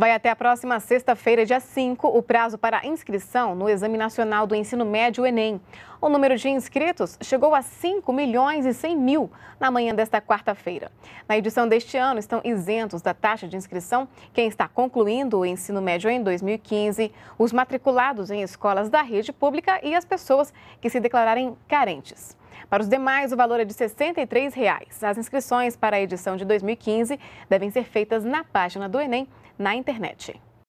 Vai até a próxima sexta-feira, dia 5, o prazo para inscrição no Exame Nacional do Ensino Médio Enem. O número de inscritos chegou a 5 milhões e 100 mil na manhã desta quarta-feira. Na edição deste ano, estão isentos da taxa de inscrição quem está concluindo o ensino médio em 2015, os matriculados em escolas da rede pública e as pessoas que se declararem carentes. Para os demais, o valor é de R$ 63. Reais. As inscrições para a edição de 2015 devem ser feitas na página do Enem na internet.